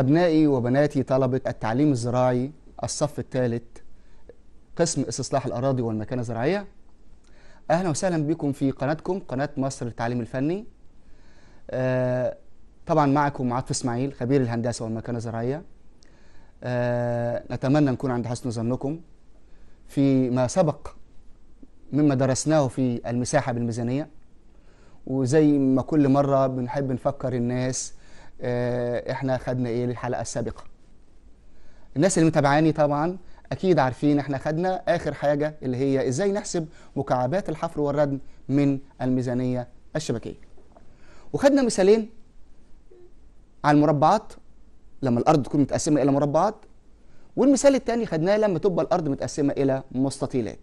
أبنائي وبناتي طلبة التعليم الزراعي الصف الثالث قسم استصلاح الأراضي والمكانة الزراعية أهلا وسهلا بكم في قناتكم قناة مصر للتعليم الفني آه طبعا معكم عطف إسماعيل خبير الهندسة والمكانة الزراعية آه نتمنى نكون عند حسن ظنكم في ما سبق مما درسناه في المساحة بالميزانية وزي ما كل مرة بنحب نفكر الناس آه، احنا خدنا ايه الحلقه السابقه الناس اللي متابعاني طبعا اكيد عارفين احنا خدنا اخر حاجه اللي هي ازاي نحسب مكعبات الحفر والردم من الميزانيه الشبكيه وخدنا مثالين على المربعات لما الارض تكون متقسمه الى مربعات والمثال الثاني خدناه لما تبقى الارض متقسمه الى مستطيلات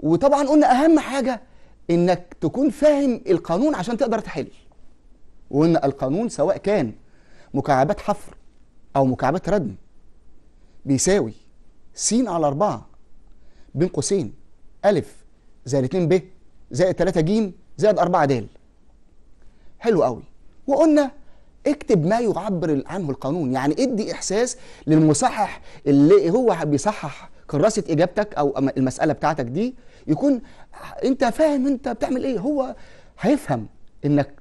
وطبعا قلنا اهم حاجه انك تكون فاهم القانون عشان تقدر تحل وان القانون سواء كان مكعبات حفر او مكعبات ردم بيساوي س على 4 بين قوسين أ زائد 2 ب زائد 3 ج زائد 4 د حلو قوي وقلنا اكتب ما يعبر عنه القانون يعني ادي احساس للمصحح اللي هو بيصحح كراسه اجابتك او المساله بتاعتك دي يكون انت فاهم انت بتعمل ايه هو هيفهم انك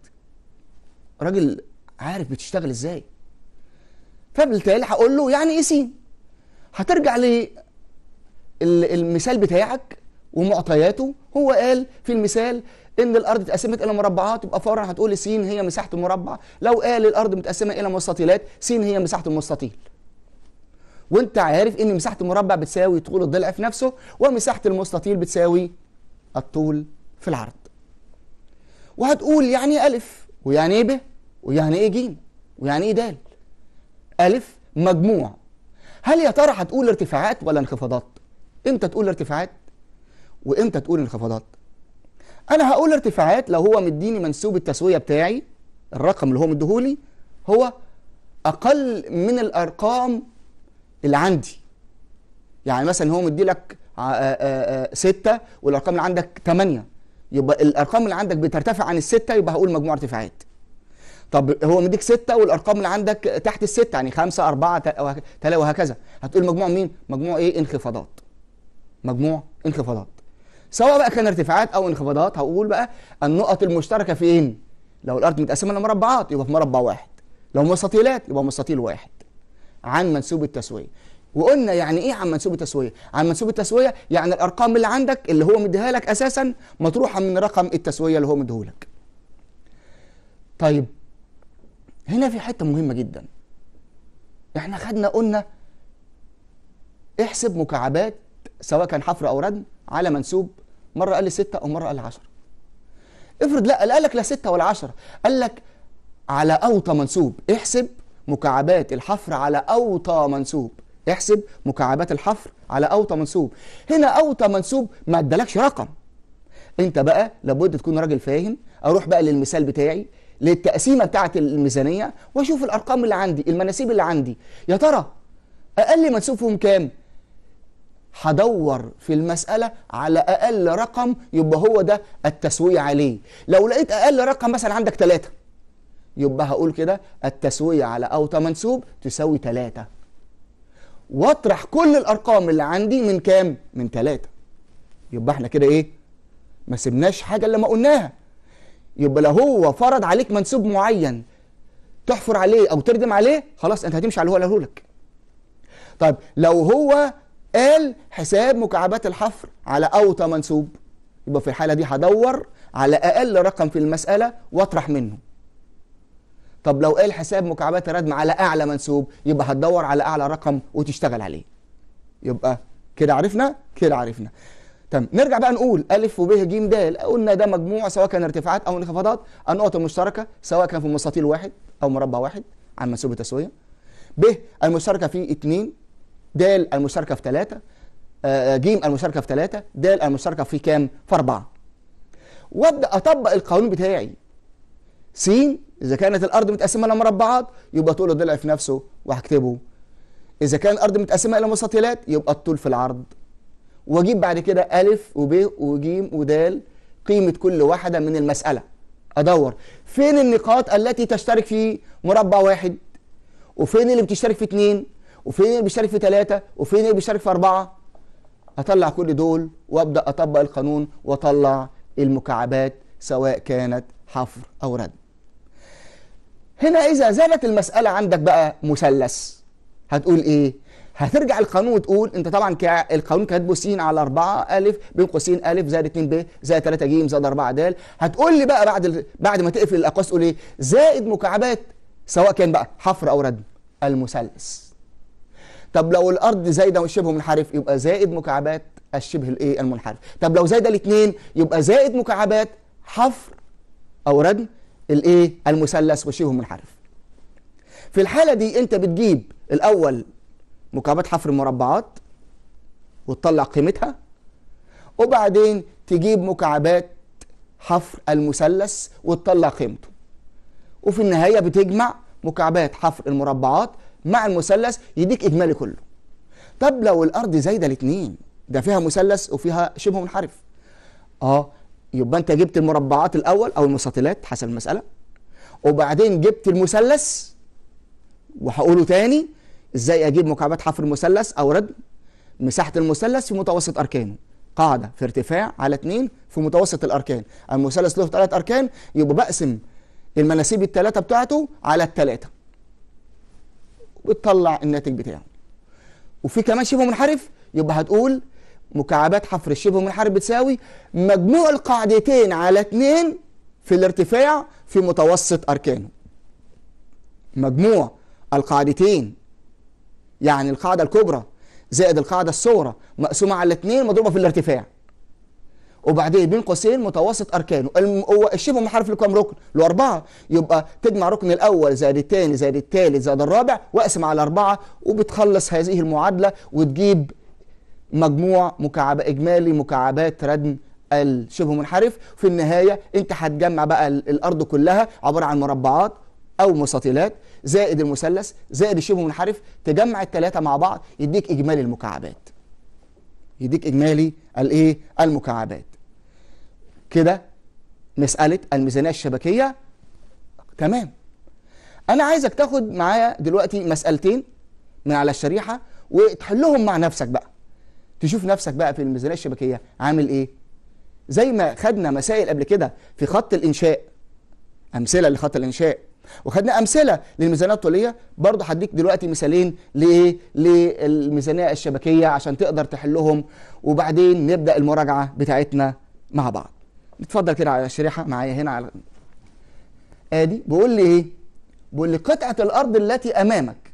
راجل عارف بتشتغل ازاي فبالتالي هقول له يعني ايه سين هترجع للمثال بتاعك ومعطياته هو قال في المثال ان الارض اتقسمت الى مربعات يبقى فورا هتقول س هي مساحه المربع لو قال الارض متقسمه الى مستطيلات س هي مساحه المستطيل وانت عارف ان مساحه المربع بتساوي طول الضلع في نفسه ومساحه المستطيل بتساوي الطول في العرض وهتقول يعني إيه الف ويعني ايه ب ويعني ايه جيم ويعني ايه دال الف مجموع هل يا ترى هتقول ارتفاعات ولا انخفاضات امتى تقول ارتفاعات وامتى تقول انخفاضات انا هقول ارتفاعات لو هو مديني منسوب التسويه بتاعي الرقم اللي هو مديهولي هو اقل من الارقام اللي عندي يعني مثلا هو مدي لك آه، آه، آه، ستة والارقام اللي عندك 8 يبقى الارقام اللي عندك بترتفع عن الستة يبقى هقول مجموع ارتفاعات طب هو مديك ستة والارقام اللي عندك تحت الستة يعني خمسة أربعة تلاتة وهكذا هتقول مجموع مين؟ مجموع ايه؟ انخفاضات مجموع انخفاضات سواء بقى كان ارتفاعات او انخفاضات هقول بقى النقط المشتركة فين؟ لو الارض متقسمة لمربعات يبقى في مربع واحد لو مستطيلات يبقى مستطيل واحد عن منسوب التسوية وقلنا يعني ايه عن منسوب التسويه؟ عن منسوب التسويه يعني الارقام اللي عندك اللي هو مديها لك اساسا مطروحه من رقم التسويه اللي هو مديهولك. طيب هنا في حته مهمه جدا احنا خدنا قلنا احسب مكعبات سواء كان حفر او ردم على منسوب مره قال لي 6 او مره قال لي 10 افرض لا قال لك لا 6 ولا 10 قال لك على اوطى منسوب احسب مكعبات الحفر على اوطى منسوب احسب مكعبات الحفر على اوطى منسوب هنا اوطى منسوب ما ادالكش رقم انت بقى لابد تكون راجل فاهم اروح بقى للمثال بتاعي للتقسيمه بتاعت الميزانيه واشوف الارقام اللي عندي المناسيب اللي عندي يا ترى اقل منسوب فيهم كام هدور في المسألة على أقل رقم يبقى هو ده التسوية عليه لو لقيت أقل رقم مثلا عندك ثلاثة يبقى هقول كده التسوية على أوطى منسوب تساوي ثلاثة واطرح كل الأرقام اللي عندي من كام؟ من ثلاثة يبقى احنا كده ايه؟ ما سبناش حاجة اللي ما قلناها يبقى لو هو فرض عليك منسوب معين تحفر عليه او تردم عليه خلاص انت هتمشي على اللي هو قاله لك طيب لو هو قال حساب مكعبات الحفر على اوطى منسوب يبقى في الحاله دي هدور على اقل رقم في المساله واطرح منه طب لو قال حساب مكعبات الردم على اعلى منسوب يبقى هتدور على اعلى رقم وتشتغل عليه يبقى كده عرفنا كده عرفنا تمام نرجع بقى نقول ألف وب ج د قلنا ده مجموع سواء كان ارتفاعات أو انخفاضات النقط المشتركة سواء كان في مستطيل واحد أو مربع واحد عن منسوب التسوية ب المشتركة في 2 د المشتركة في 3 آه، آه، ج المشتركة في 3 د المشتركة في كام؟ في 4 وابدا اطبق القانون بتاعي س اذا كانت الارض متقسمه الى مربعات يبقى طول الضلع في نفسه وهكتبه اذا كان الارض متقسمه الى مستطيلات يبقى الطول في العرض واجيب بعد كده ألف وب وجيم ودال قيمة كل واحدة من المسألة أدور فين النقاط التي تشترك في مربع واحد وفين اللي بتشترك في اتنين وفين اللي بيشترك في ثلاثة وفين اللي بيشترك في أربعة أطلع كل دول وأبدأ أطبق القانون وأطلع المكعبات سواء كانت حفر أو رد هنا إذا زالت المسألة عندك بقى مثلث هتقول إيه هترجع القانون وتقول انت طبعا القانون كاتبه س على 4 ا بين قوسين ا زائد 2 ب زائد 3 ج زائد 4 د هتقول لي بقى بعد ال... بعد ما تقفل الاقواس تقول ايه زائد مكعبات سواء كان بقى حفر او ردم المثلث طب لو الارض زايده وشبه منحرف يبقى زائد مكعبات الشبه الايه المنحرف طب لو زايده الاثنين يبقى زائد مكعبات حفر او ردم الايه المثلث وشبه منحرف في الحاله دي انت بتجيب الاول مكعبات حفر مربعات وتطلع قيمتها وبعدين تجيب مكعبات حفر المثلث وتطلع قيمته وفي النهايه بتجمع مكعبات حفر المربعات مع المثلث يديك اجمالي كله طب لو الارض زايده الاثنين ده فيها مثلث وفيها شبه منحرف اه يبقى انت جبت المربعات الاول او المستطيلات حسب المساله وبعدين جبت المثلث وهقوله تاني ازاي اجيب مكعبات حفر مثلث او ردم مساحه المثلث في متوسط اركانه قاعده في ارتفاع على 2 في متوسط الاركان المثلث له ثلاث اركان يبقى بقسم المناسيب الثلاثه بتاعته على الثلاثه وتطلع الناتج بتاعه وفي كمان شبه منحرف يبقى هتقول مكعبات حفر الشبه منحرف بتساوي مجموع القاعدتين على 2 في الارتفاع في متوسط اركانه مجموع القاعدتين يعني القاعدة الكبرى زائد القاعدة الصغرى مقسومة على الاثنين مضروبة في الارتفاع وبعدين بين قوسين متوسط اركانه هو الشبه محرف له كام ركن؟ له اربعه يبقى تجمع ركن الاول زائد الثاني زائد الثالث زائد الرابع واقسم على اربعه وبتخلص هذه المعادله وتجيب مجموع مكعب اجمالي مكعبات ردم الشبه منحرف في النهايه انت هتجمع بقى الارض كلها عباره عن مربعات او مستطيلات. زائد المثلث زائد الشبه منحرف تجمع الثلاثه مع بعض يديك اجمالي المكعبات يديك اجمالي الايه المكعبات كده مساله الميزانيه الشبكيه تمام انا عايزك تاخد معايا دلوقتي مسالتين من على الشريحه وتحلهم مع نفسك بقى تشوف نفسك بقى في الميزانيه الشبكيه عامل ايه زي ما خدنا مسائل قبل كده في خط الانشاء امثله لخط الانشاء وخدنا امثله للميزانيه الطوليه برضه هديك دلوقتي مثالين لايه للميزانيه الشبكيه عشان تقدر تحلهم وبعدين نبدا المراجعه بتاعتنا مع بعض اتفضل كده على الشريحه معايا هنا على ادي بيقول لي ايه بيقول لي قطعه الارض التي امامك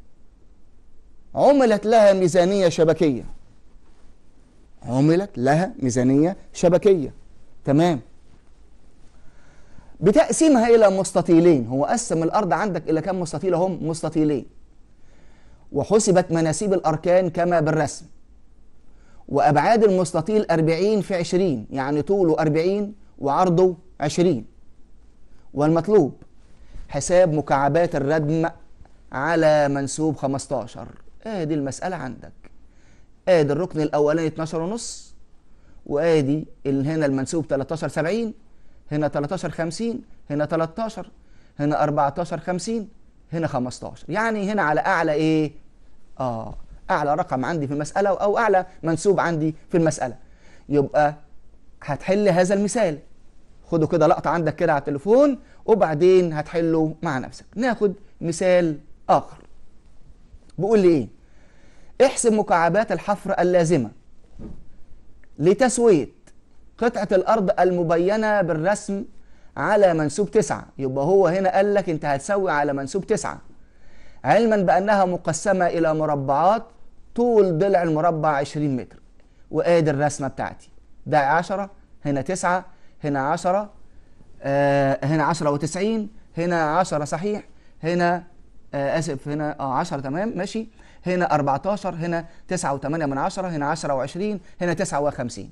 عملت لها ميزانيه شبكيه عملت لها ميزانيه شبكيه تمام بتقسيمها إلى مستطيلين هو قسم الأرض عندك إلى كم مستطيل هم مستطيلين وحسبت مناسيب الأركان كما بالرسم وأبعاد المستطيل 40 في 20 يعني طوله 40 وعرضه 20 والمطلوب حساب مكعبات الردم على منسوب 15 ادي آه المسألة عندك ادي آه الركن الأولاني 12 ونص وادي هنا المنسوب 13 70 هنا 13 50 هنا 13 هنا 14 50 هنا 15 يعني هنا على اعلى ايه اه اعلى رقم عندي في المساله او اعلى منسوب عندي في المساله يبقى هتحل هذا المثال خده كده لقطه عندك كده على التليفون وبعدين هتحله مع نفسك ناخد مثال اخر بيقول لي ايه احسب مكعبات الحفر اللازمه لتسويه قطعة الأرض المبينة بالرسم على منسوب تسعة يبقى هو هنا قال لك أنت هتسوي على منسوب تسعة علما بأنها مقسمة إلى مربعات طول ضلع المربع 20 متر وآدي الرسمة بتاعتي ده 10 هنا 9 هنا 10 آه هنا 10 و90 هنا 10 صحيح هنا آه اسف هنا اه 10 تمام ماشي هنا 14 هنا 9 و8 من 10 هنا 10 و20 هنا 59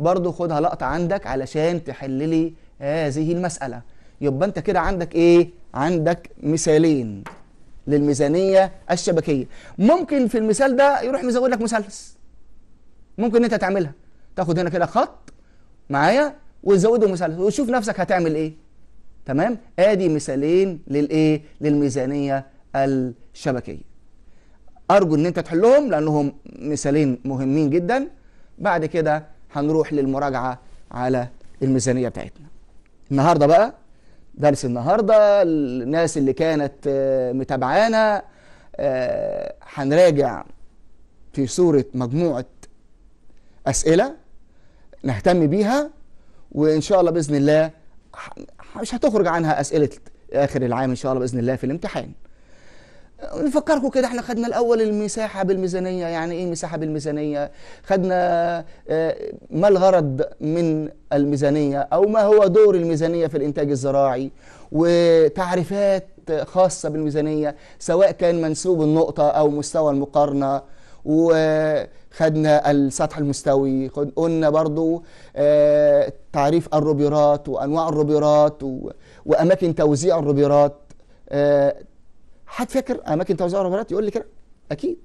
برضو خدها لقطة عندك علشان تحللي هذه المسألة يبقى انت كده عندك ايه عندك مثالين للميزانية الشبكية ممكن في المثال ده يروح مزود لك مثلث ممكن انت تعملها تاخد هنا كده خط معايا وتزوده مثلث وتشوف نفسك هتعمل ايه تمام ادي مثالين للايه للميزانية الشبكية ارجو ان انت تحلهم لانهم مثالين مهمين جدا بعد كده هنروح للمراجعه على الميزانيه بتاعتنا النهارده بقى درس النهارده الناس اللي كانت آه، متابعانا آه، هنراجع في صوره مجموعه اسئله نهتم بيها وان شاء الله باذن الله مش هتخرج عنها اسئله اخر العام ان شاء الله باذن الله في الامتحان نفكركم كده احنا خدنا الاول المساحه بالميزانيه يعني ايه مساحه بالميزانيه خدنا آه، ما الغرض من الميزانيه او ما هو دور الميزانيه في الانتاج الزراعي وتعريفات خاصه بالميزانيه سواء كان منسوب النقطه او مستوى المقارنه وخدنا السطح المستوي قلنا برضو آه، تعريف الروبيرات وانواع الروبيرات واماكن توزيع الروبيرات آه، حد فاكر اماكن آه، توزيع الروبوتات يقول لي كده اكيد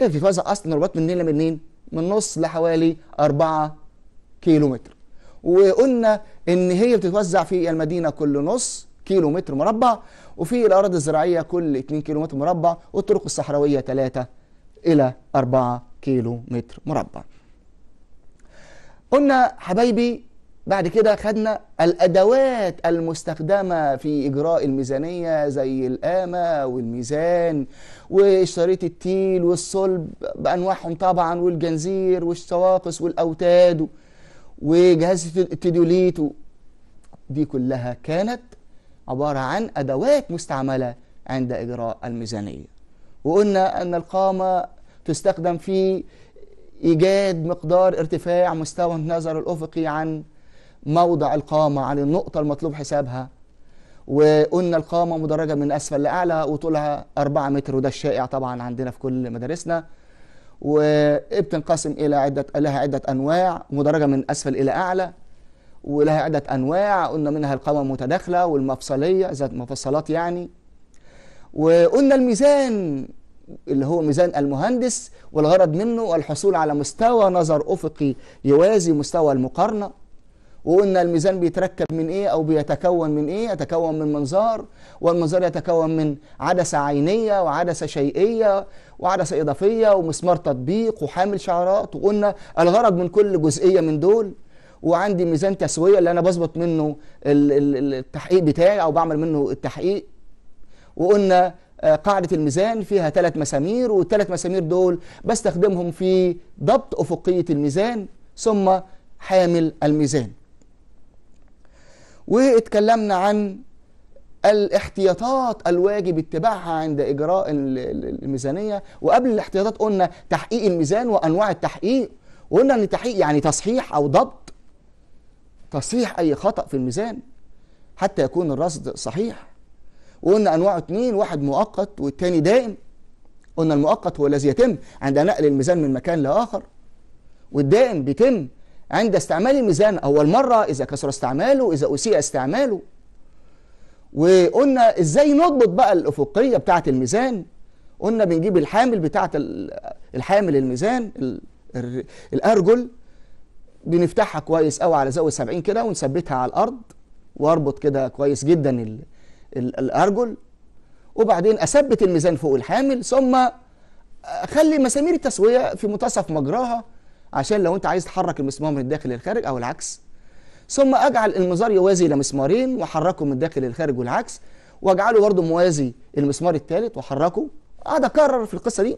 إيه بتتوزع اصلا رباط منين لمنين من نص لحوالي 4 كيلو متر وقلنا ان هي بتتوزع في المدينه كل نص كيلو متر مربع وفي الاراضي الزراعيه كل 2 كيلو متر مربع والطرق الصحراويه 3 الى 4 كيلو متر مربع قلنا حبايبي بعد كده خدنا الأدوات المستخدمة في إجراء الميزانية زي القامة والميزان وشريط التيل والصلب بأنواعهم طبعا والجنزير والشواقص والأوتاد وجهاز التيدوليت دي كلها كانت عبارة عن أدوات مستعملة عند إجراء الميزانية وقلنا أن القامة تستخدم في إيجاد مقدار ارتفاع مستوى النظر الأفقي عن موضع القامة عن النقطة المطلوب حسابها وقلنا القامة مدرجة من أسفل لأعلى وطولها 4 متر وده الشائع طبعا عندنا في كل مدارسنا وبتنقسم إلى عدة لها عدة أنواع مدرجة من أسفل إلى أعلى ولها عدة أنواع قلنا منها القامة المتداخلة والمفصلية ذات مفصلات يعني وقلنا الميزان اللي هو ميزان المهندس والغرض منه الحصول على مستوى نظر أفقي يوازي مستوى المقارنة وقلنا الميزان بيتركب من ايه او بيتكون من ايه يتكون من منظار والمنظار يتكون من عدسه عينيه وعدسه شيئيه وعدسه اضافيه ومسمار تطبيق وحامل شعرات وقلنا الغرض من كل جزئيه من دول وعندي ميزان تسويه اللي انا بظبط منه التحقيق بتاعي او بعمل منه التحقيق وقلنا آه، قاعدة الميزان فيها ثلاث مسامير والثلاث مسامير دول بستخدمهم في ضبط أفقية الميزان ثم حامل الميزان واتكلمنا عن الاحتياطات الواجب اتباعها عند اجراء الميزانيه وقبل الاحتياطات قلنا تحقيق الميزان وانواع التحقيق وقلنا ان تحقيق يعني تصحيح او ضبط تصحيح اي خطا في الميزان حتى يكون الرصد صحيح وقلنا انواعه اثنين واحد مؤقت والتاني دائم قلنا المؤقت هو الذي يتم عند نقل الميزان من مكان لاخر والدائم بيتم عند استعمال الميزان أول مرة إذا كسر استعماله إذا أسيء استعماله وقلنا إزاي نضبط بقى الأفقية بتاعة الميزان قلنا بنجيب الحامل بتاعة الحامل الميزان الأرجل بنفتحها كويس قوي على زاوية 70 كده ونثبتها على الأرض واربط كده كويس جدا الأرجل وبعدين أثبت الميزان فوق الحامل ثم أخلي مسامير التسوية في منتصف مجراها عشان لو انت عايز تحرك المسمار من الداخل للخارج او العكس ثم اجعل المزار يوازي لمسمارين واحركه من الداخل للخارج والعكس واجعله برضه موازي المسمار الثالث واحركه اقعد آه، اكرر في القصه دي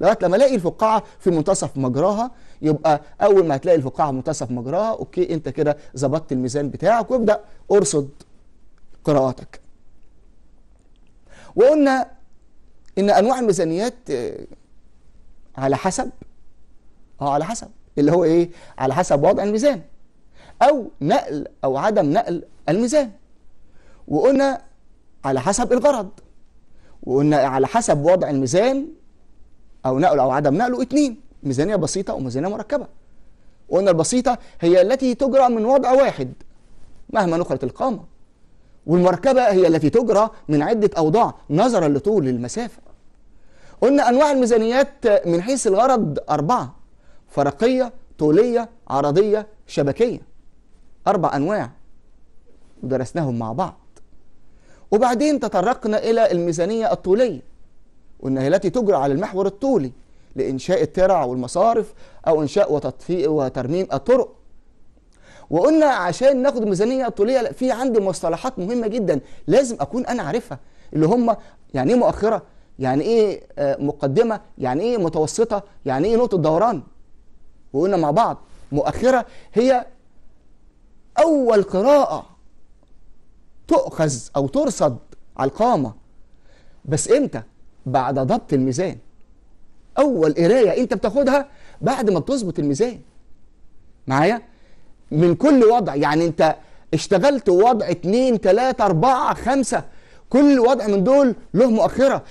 لغايه لما الاقي الفقاعه في منتصف مجراها يبقى اول ما هتلاقي الفقاعه منتصف مجراها اوكي انت كده ظبطت الميزان بتاعك وابدا ارصد قراءاتك وقلنا ان انواع الميزانيات آه، على حسب اه على حسب اللي هو ايه على حسب وضع الميزان او نقل او عدم نقل الميزان وقلنا على حسب الغرض وقلنا على حسب وضع الميزان او نقله او عدم نقله اتنين ميزانيه بسيطه وميزانيه مركبه وقلنا البسيطه هي التي تجرى من وضع واحد مهما نقلت القامه والمركبه هي التي تجرى من عده اوضاع نظرا لطول المسافه قلنا انواع الميزانيات من حيث الغرض اربعه فرقية طولية عرضية شبكية أربع أنواع ودرسناهم مع بعض وبعدين تطرقنا إلى الميزانية الطولية وان هي التي تجرى على المحور الطولي لإنشاء الترع والمصارف أو إنشاء وتطفيق وترميم الطرق وقلنا عشان ناخد الميزانية الطولية في عندي مصطلحات مهمة جدا لازم أكون أنا عارفها اللي هم يعني إيه مؤخرة يعني إيه آه، مقدمة يعني إيه متوسطة يعني إيه نقطة دوران وقلنا مع بعض مؤخرة هي أول قراءة تؤخذ أو ترصد على القامة بس إمتى؟ بعد ضبط الميزان أول قراية أنت بتاخدها بعد ما بتظبط الميزان معايا؟ من كل وضع يعني أنت اشتغلت وضع 2 3 4 5 كل وضع من دول له مؤخرة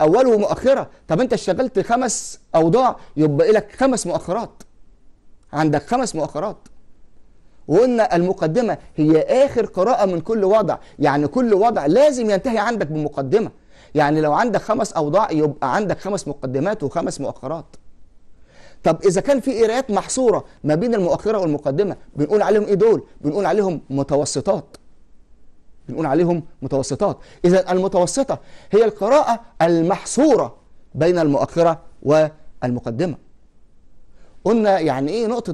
أوله مؤخرة طب أنت اشتغلت خمس أوضاع يبقى لك خمس مؤخرات عندك خمس مؤخرات وقلنا المقدمة هي آخر قراءة من كل وضع يعني كل وضع لازم ينتهي عندك بمقدمة يعني لو عندك خمس أوضاع يبقى عندك خمس مقدمات وخمس مؤخرات طب إذا كان في قراءات محصورة ما بين المؤخرة والمقدمة بنقول عليهم إيه دول؟ بنقول عليهم متوسطات بنقول عليهم متوسطات إذا المتوسطة هي القراءة المحصورة بين المؤخرة والمقدمة قلنا يعني ايه نقطه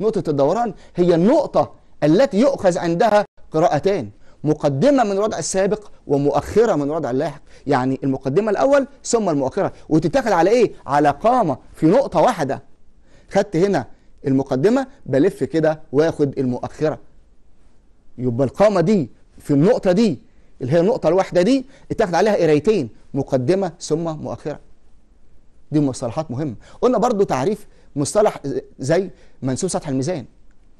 نقطه الدوران هي النقطه التي يؤخذ عندها قراءتان مقدمة من الوضع السابق ومؤخرة من الوضع اللاحق يعني المقدمة الأول ثم المؤخرة وتتاخد على إيه؟ على قامة في نقطة واحدة خدت هنا المقدمة بلف كده واخد المؤخرة يبقى القامة دي في النقطة دي اللي هي النقطة الواحدة دي اتاخد عليها قرايتين مقدمة ثم مؤخرة دي مصطلحات مهمة قلنا برضو تعريف مصطلح زي منسوب سطح الميزان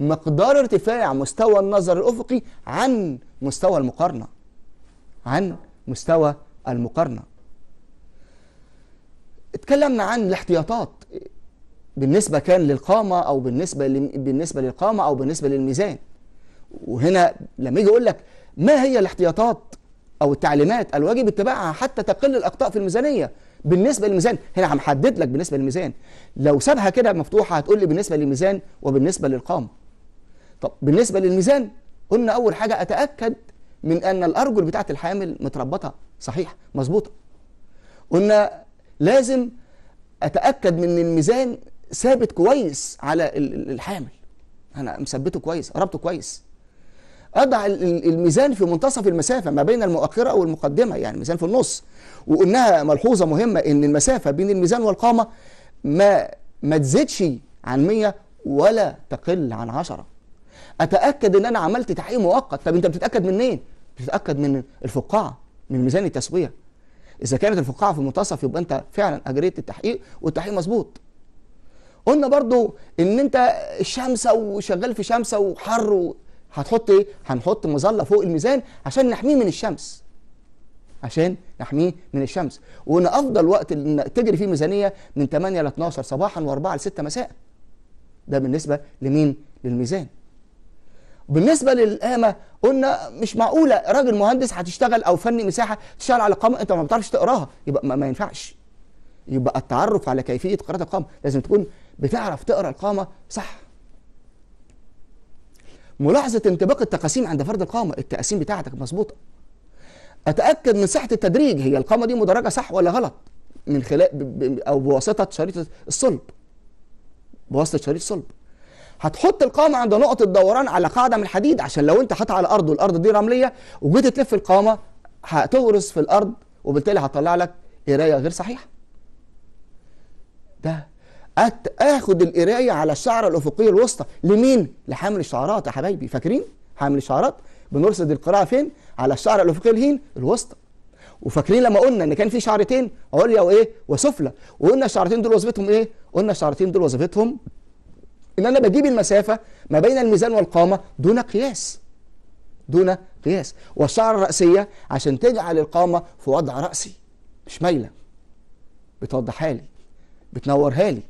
مقدار ارتفاع مستوى النظر الافقي عن مستوى المقارنه عن مستوى المقارنه اتكلمنا عن الاحتياطات بالنسبه كان للقامه او بالنسبه بالنسبه للقامه او بالنسبه للميزان وهنا لما يجي يقول لك ما هي الاحتياطات او التعليمات الواجب اتباعها حتى تقل الاخطاء في الميزانيه بالنسبه للميزان هنا هنحدد لك بالنسبه للميزان لو سابها كده مفتوحه هتقول لي بالنسبه للميزان وبالنسبه للقام طب بالنسبه للميزان قلنا اول حاجه اتاكد من ان الارجل بتاعه الحامل متربطه صحيح مظبوطه قلنا لازم اتاكد من الميزان ثابت كويس على الحامل انا مثبته كويس قربته كويس اضع الميزان في منتصف المسافه ما بين المؤخره والمقدمه يعني الميزان في النص وقلناها ملحوظه مهمه ان المسافه بين الميزان والقامه ما ما تزيدش عن 100 ولا تقل عن 10 اتاكد ان انا عملت تحقيق مؤقت طب انت بتتاكد منين بتتاكد من الفقاعه من ميزان التسويه اذا كانت الفقاعه في المنتصف يبقى انت فعلا اجريت التحقيق والتحقيق مظبوط قلنا برضو ان انت الشمسه وشغال في شمسه وحر هتحط ايه هنحط مظله فوق الميزان عشان نحميه من الشمس عشان نحميه من الشمس وان افضل وقت تجري فيه ميزانيه من 8 ل 12 صباحا و4 ل 6 مساء ده بالنسبه لمين للميزان بالنسبة للقامة قلنا مش معقولة راجل مهندس هتشتغل أو فني مساحة تشتغل على قامة أنت ما بتعرفش تقراها يبقى ما, ما ينفعش يبقى التعرف على كيفية قراءة القامة لازم تكون بتعرف تقرا القامة صح ملاحظة انطباق التقاسيم عند فرد القامة التقاسيم بتاعتك مظبوطة اتاكد من صحه التدريج هي القامه دي مدرجه صح ولا غلط من خلال او بواسطه شريط الصلب بواسطه شريط صلب هتحط القامه عند نقطه الدوران على قاعده من الحديد عشان لو انت حاطها على الارض والارض دي رمليه وجيت تلف القامه هتغرس في الارض وبالتالي هتطلع لك قرايه غير صحيحه ده اخد القرايه على الشعره الافقيه الوسطى لمين لحامل الشعرات يا حبايبي فاكرين حامل الشعرات بنرصد القراءه فين على الشعر الافقي الهين الوسطى وفاكرين لما قلنا ان كان في شعرتين عليا وايه وسفلى وقلنا الشعرتين دول وظيفتهم ايه قلنا الشعرتين دول وظيفتهم ان انا بجيب المسافه ما بين الميزان والقامه دون قياس دون قياس والشعر الرأسية عشان تجعل القامة في وضع رأسي مش مايلة بتوضحها لي بتنورها لي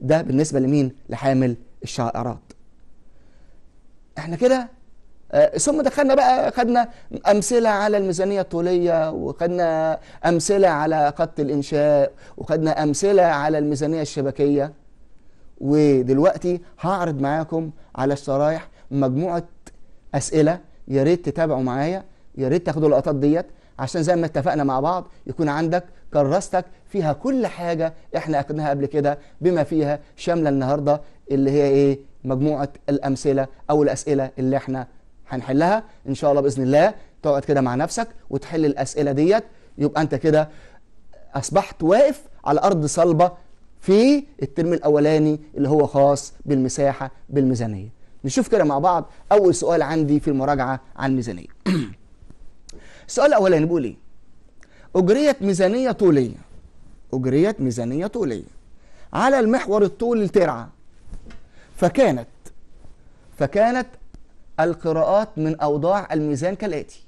ده بالنسبة لمين لحامل الشعرات احنا كده آه، ثم دخلنا بقى خدنا امثله على الميزانيه الطوليه وخدنا امثله على خط الانشاء وخدنا امثله على الميزانيه الشبكيه ودلوقتي هعرض معاكم على الشرايح مجموعه اسئله يا ريت تتابعوا معايا يا ريت تاخدوا اللقطات ديت عشان زي ما اتفقنا مع بعض يكون عندك كراستك فيها كل حاجه احنا اخدناها قبل كده بما فيها شامله النهارده اللي هي ايه مجموعه الامثله او الاسئله اللي احنا هنحلها ان شاء الله باذن الله تقعد كده مع نفسك وتحل الاسئله ديت يبقى انت كده اصبحت واقف على ارض صلبه في الترم الاولاني اللي هو خاص بالمساحه بالميزانيه نشوف كده مع بعض اول سؤال عندي في المراجعه عن الميزانيه السؤال الاولاني بيقول ايه اجريت ميزانيه طوليه اجريت ميزانيه طوليه على المحور الطول الترعه فكانت فكانت القراءات من أوضاع الميزان كالآتي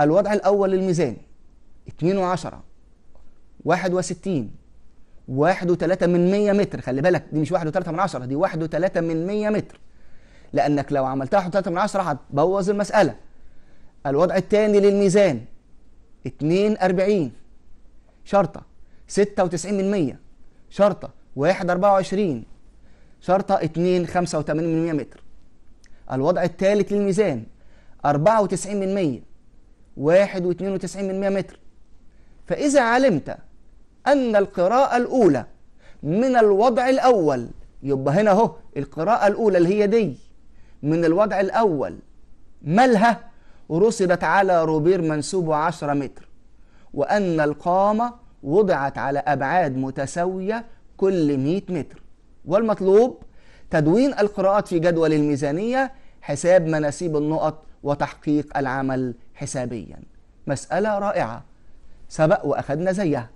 الوضع الأول للميزان 2 و10 61 واحد وتلاتة من مية متر خلي بالك دي مش واحد وتلاتة من عشرة دي واحد وتلاتة من مية متر لأنك لو عملتها واحد وتلاتة من عشرة هتبوظ المسألة الوضع الثاني للميزان اتنين أربعين شرطة ستة وتسعين من مية شرطة واحد أربعة وعشرين شرطة اتنين خمسة وتمانين من مية متر الوضع الثالث للميزان 94 من 100 وتسعين من متر فإذا علمت أن القراءة الأولى من الوضع الأول يبقى هنا أهو القراءة الأولى اللي هي دي من الوضع الأول ملها رصدت على روبير منسوبه 10 متر وأن القامة وضعت على أبعاد متساوية كل 100 متر والمطلوب تدوين القراءات في جدول الميزانية حساب مناسيب النقط وتحقيق العمل حسابيا مسألة رائعة سبق وأخدنا زيها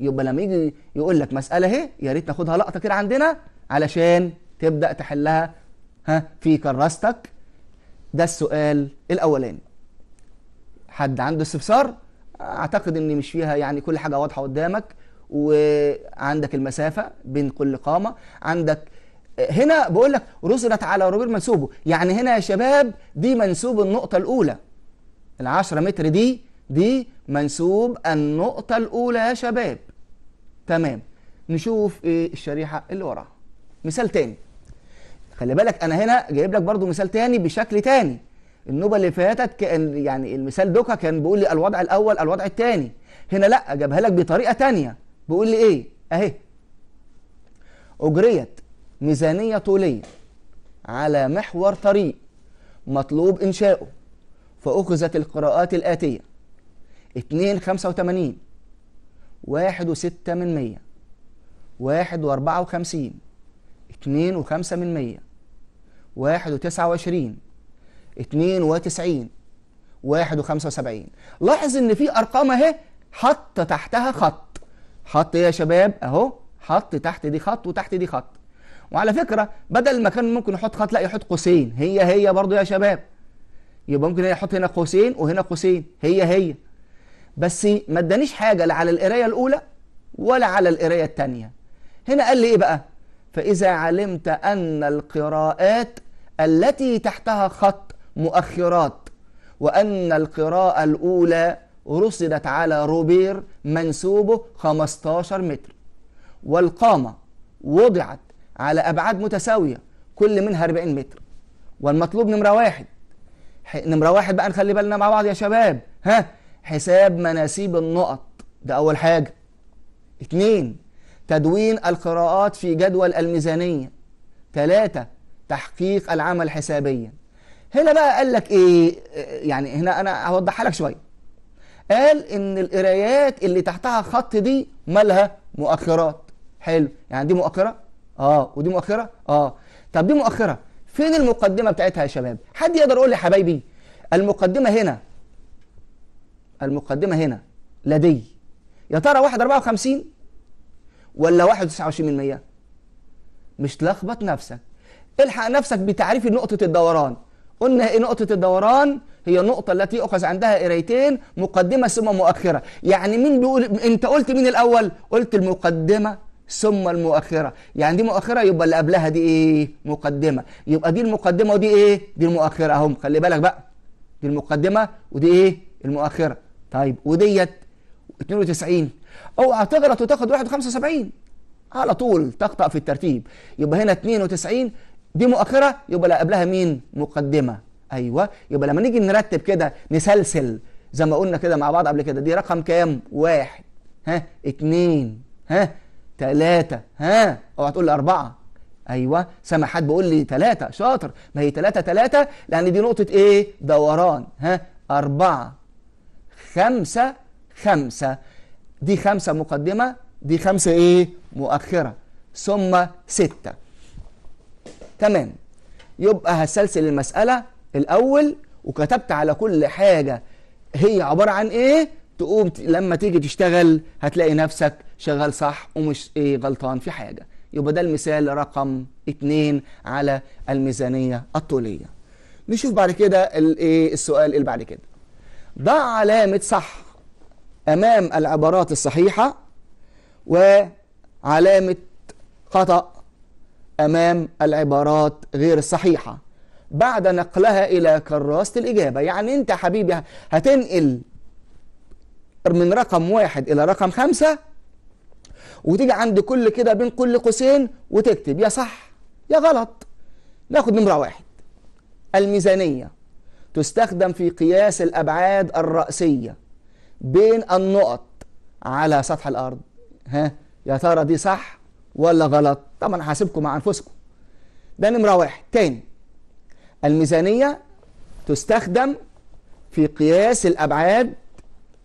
يبقى لما يجي يقول لك مسألة اهي يا ريت ناخدها لقطة كده عندنا علشان تبدأ تحلها ها في كراستك ده السؤال الأولاني حد عنده استفسار أعتقد إن مش فيها يعني كل حاجة واضحة قدامك وعندك المسافة بين كل قامة عندك هنا بقول لك رسلت على روبير منسوبه يعني هنا يا شباب دي منسوب النقطة الأولى العشرة متر دي دي منسوب النقطة الأولى يا شباب تمام نشوف ايه الشريحة اللي وراها مثال تاني خلي بالك انا هنا جايب لك برضو مثال تاني بشكل تاني النوبة اللي فاتت كان يعني المثال دوكا كان بيقول لي الوضع الاول الوضع التاني هنا لا جابها لك بطريقة تانية بيقول لي ايه اهي اجريت ميزانية طولية على محور طريق مطلوب إنشاؤه فأخذت القراءات الآتية 2.85 85 1 و6 من مية واحد واربعة وخمسين اتنين وخمسة من مية واحد وتسعة وعشرين اتنين وتسعين واحد وخمسة وسبعين لاحظ ان في ارقام اهي حط تحتها خط حط يا شباب اهو حط تحت دي خط وتحت دي خط وعلى فكره بدل ما كان ممكن يحط خط لا يحط قوسين هي هي برضه يا شباب يبقى ممكن يحط هنا قوسين وهنا قوسين هي هي بس ما ادانيش حاجه لا على القرايه الاولى ولا على القرايه الثانيه هنا قال لي ايه بقى فاذا علمت ان القراءات التي تحتها خط مؤخرات وأن القراءة الأولى رصدت على روبير منسوبه 15 متر والقامة وضعت على أبعاد متساوية كل منها 40 متر والمطلوب نمرة واحد نمرة واحد بقى نخلي بالنا مع بعض يا شباب ها حساب مناسيب النقط ده أول حاجة اتنين تدوين القراءات في جدول الميزانية ثلاثة تحقيق العمل حسابيا هنا بقى قال لك ايه يعني هنا انا هوضحها لك شويه قال ان القرايات اللي تحتها خط دي مالها مؤخرات حلو يعني دي مؤخره اه ودي مؤخره اه طب دي مؤخره فين المقدمه بتاعتها يا شباب حد يقدر يقول لي حبايبي المقدمه هنا المقدمه هنا لدي يا ترى 1.54 ولا 1.29 مش تلخبط نفسك الحق نفسك بتعريف نقطه الدوران قلنا ايه نقطة الدوران هي النقطة التي يؤخذ عندها قرايتين مقدمة ثم مؤخرة يعني مين بيقول انت قلت مين الأول قلت المقدمة ثم المؤخره يعني دي مؤخره يبقى اللي قبلها دي ايه مقدمه يبقى دي المقدمه ودي ايه دي المؤخره اهم خلي بالك بقى دي المقدمه ودي ايه المؤخره طيب وديت 92 اوعى تغلط وتاخد 71 على طول تخطأ في الترتيب يبقى هنا 92 دي مؤخره يبقى اللي قبلها مين مقدمه ايوه يبقى لما نيجي نرتب كده نسلسل زي ما قلنا كده مع بعض قبل كده دي رقم كام واحد ها اتنين ها ثلاثة ها اوعى تقول لي أربعة أيوه سامع حد بيقول لي ثلاثة شاطر ما هي ثلاثة ثلاثة لأن دي نقطة إيه؟ دوران ها أربعة خمسة خمسة دي خمسة مقدمة دي خمسة إيه؟ مؤخرة ثم ستة تمام يبقى هسلسل المسألة الأول وكتبت على كل حاجة هي عبارة عن إيه تقوم لما تيجي تشتغل هتلاقي نفسك شغال صح ومش ايه غلطان في حاجه يبقى ده المثال رقم اتنين على الميزانيه الطوليه نشوف بعد كده الايه السؤال اللي بعد كده ضع علامه صح امام العبارات الصحيحه وعلامه خطا امام العبارات غير الصحيحه بعد نقلها الى كراسه الاجابه يعني انت حبيبي هتنقل من رقم واحد الى رقم خمسه وتيجي عند كل كده بين كل قوسين وتكتب يا صح يا غلط ناخد نمرة واحد الميزانية تستخدم في قياس الأبعاد الرأسية بين النقط على سطح الأرض ها يا ترى دي صح ولا غلط طبعا هسيبكم مع أنفسكم ده نمرة واحد تاني الميزانية تستخدم في قياس الأبعاد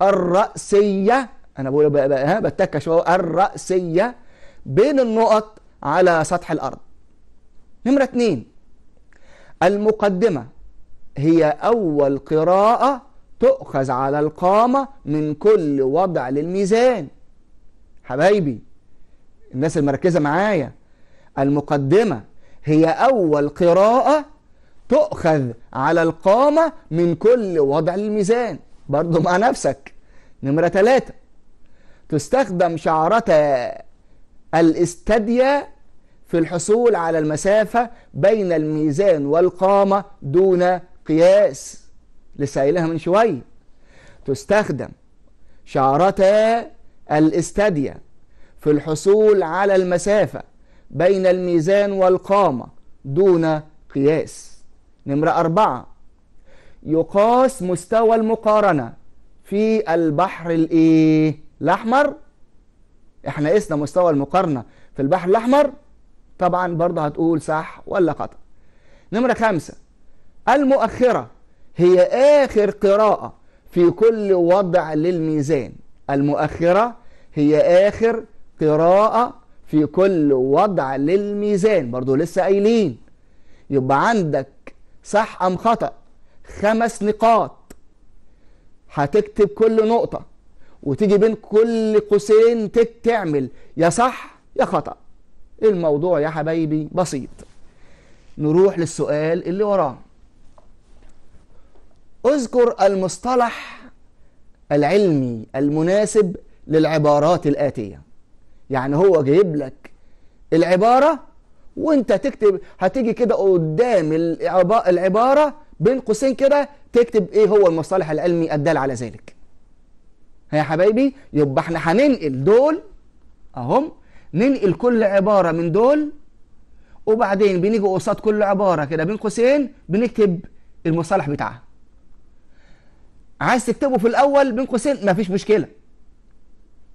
الرأسية انا بقول بقى, بقى شويه الراسيه بين النقط على سطح الارض نمره اتنين المقدمه هي اول قراءه تؤخذ على القامه من كل وضع للميزان حبايبي الناس المركزه معايا المقدمه هي اول قراءه تؤخذ على القامه من كل وضع للميزان برضه مع نفسك نمره ثلاثة تستخدم شعرتا الاستديا في الحصول على المسافة بين الميزان والقامة دون قياس لسه قايلها من شوية تستخدم شعرتا الاستديا في الحصول على المسافة بين الميزان والقامة دون قياس نمرة أربعة يقاس مستوى المقارنة في البحر الإيه؟ الاحمر احنا قسنا مستوى المقارنه في البحر الاحمر طبعا برضه هتقول صح ولا خطا نمره خمسة المؤخره هي اخر قراءه في كل وضع للميزان المؤخره هي اخر قراءه في كل وضع للميزان برضه لسه قايلين يبقى عندك صح ام خطا خمس نقاط هتكتب كل نقطه وتيجي بين كل قوسين تعمل يا صح يا خطأ الموضوع يا حبايبي بسيط نروح للسؤال اللي وراه اذكر المصطلح العلمي المناسب للعبارات الآتية يعني هو جايب لك العبارة وانت تكتب هتيجي كده قدام العبارة بين قوسين كده تكتب ايه هو المصطلح العلمي الدال على ذلك يا حبايبي يبقى احنا هننقل دول اهم ننقل كل عبارة من دول وبعدين بنيجي قصاد كل عبارة كده بين قوسين بنكتب المصطلح بتاعها عايز تكتبه في الأول بين قوسين مفيش مشكلة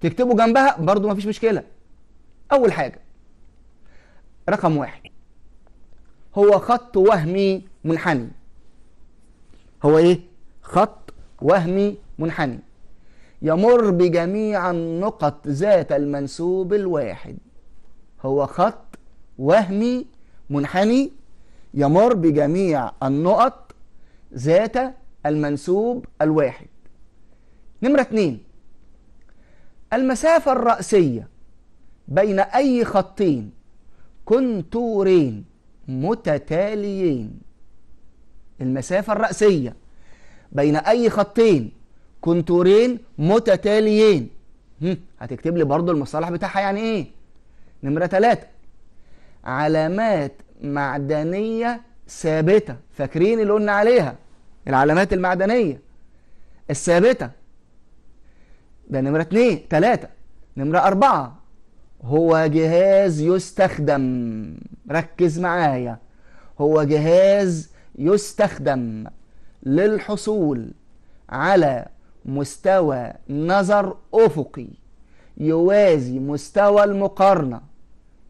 تكتبه جنبها برضو مفيش مشكلة أول حاجة رقم واحد هو خط وهمي منحني هو ايه خط وهمي منحني يمر بجميع النقط ذات المنسوب الواحد هو خط وهمي منحني يمر بجميع النقط ذات المنسوب الواحد نمرة اتنين المسافة الرأسية بين أي خطين كنتورين متتاليين المسافة الرأسية بين أي خطين كنتورين متتاليين هتكتب لي برضو المصطلح بتاعها يعني ايه نمرة ثلاثة علامات معدنية ثابتة فاكرين اللي قلنا عليها العلامات المعدنية الثابتة ده نمرة اتنين تلاتة نمرة أربعة هو جهاز يستخدم ركز معايا هو جهاز يستخدم للحصول على مستوى نظر أفقي يوازي مستوى المقارنة